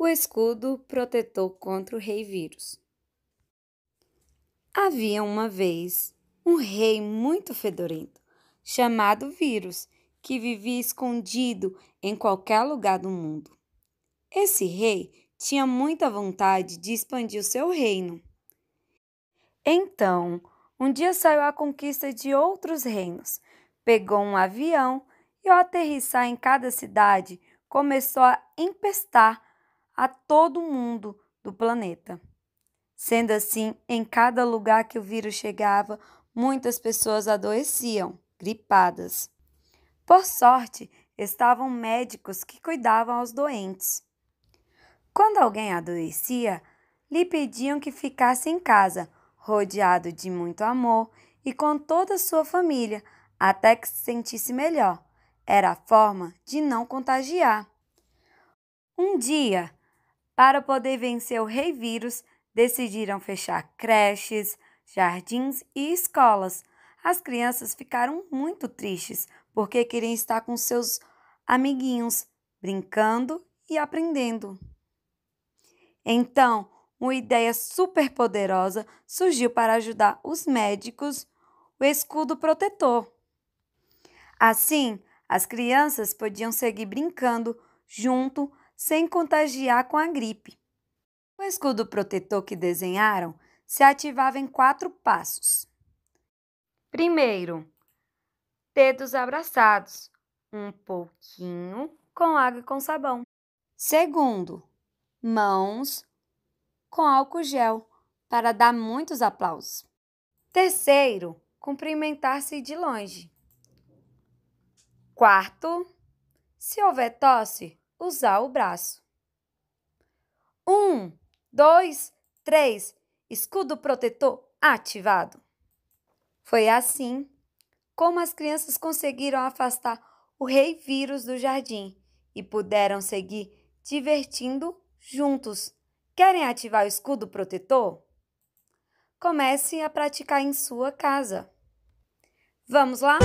o escudo protetor contra o rei vírus. Havia uma vez um rei muito fedorento, chamado Vírus, que vivia escondido em qualquer lugar do mundo. Esse rei tinha muita vontade de expandir o seu reino. Então, um dia saiu à conquista de outros reinos, pegou um avião e, ao aterrissar em cada cidade, começou a empestar a todo mundo do planeta. Sendo assim, em cada lugar que o vírus chegava, muitas pessoas adoeciam, gripadas. Por sorte, estavam médicos que cuidavam aos doentes. Quando alguém adoecia, lhe pediam que ficasse em casa, rodeado de muito amor e com toda a sua família, até que se sentisse melhor. Era a forma de não contagiar. Um dia, para poder vencer o rei vírus, decidiram fechar creches, jardins e escolas. As crianças ficaram muito tristes porque queriam estar com seus amiguinhos, brincando e aprendendo. Então, uma ideia super poderosa surgiu para ajudar os médicos, o escudo protetor. Assim, as crianças podiam seguir brincando junto sem contagiar com a gripe. O escudo protetor que desenharam se ativava em quatro passos. Primeiro, dedos abraçados, um pouquinho com água e com sabão. Segundo, mãos com álcool gel para dar muitos aplausos. Terceiro, cumprimentar-se de longe. Quarto, se houver tosse, usar o braço. Um, dois, três. Escudo protetor ativado. Foi assim como as crianças conseguiram afastar o rei vírus do jardim e puderam seguir divertindo juntos. Querem ativar o escudo protetor? Comece a praticar em sua casa. Vamos lá?